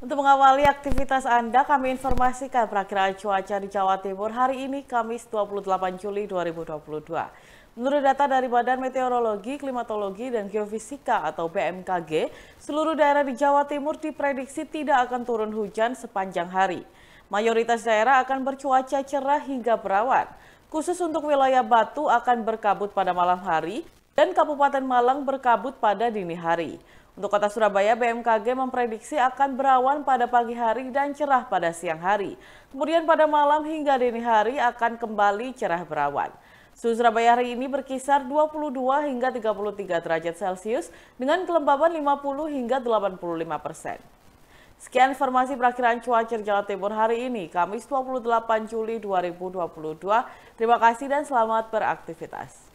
Untuk mengawali aktivitas Anda, kami informasikan perakiraan cuaca di Jawa Timur hari ini Kamis 28 Juli 2022. Menurut data dari Badan Meteorologi, Klimatologi, dan Geofisika atau BMKG, seluruh daerah di Jawa Timur diprediksi tidak akan turun hujan sepanjang hari. Mayoritas daerah akan bercuaca cerah hingga berawan. Khusus untuk wilayah Batu akan berkabut pada malam hari dan Kabupaten Malang berkabut pada dini hari. Untuk kota Surabaya, BMKG memprediksi akan berawan pada pagi hari dan cerah pada siang hari. Kemudian pada malam hingga dini hari akan kembali cerah berawan. Suhu Surabaya hari ini berkisar 22 hingga 33 derajat Celcius dengan kelembaban 50 hingga 85 persen. Sekian informasi perakhiran cuaca Jawa Timur hari ini, Kamis 28 Juli 2022. Terima kasih dan selamat beraktivitas.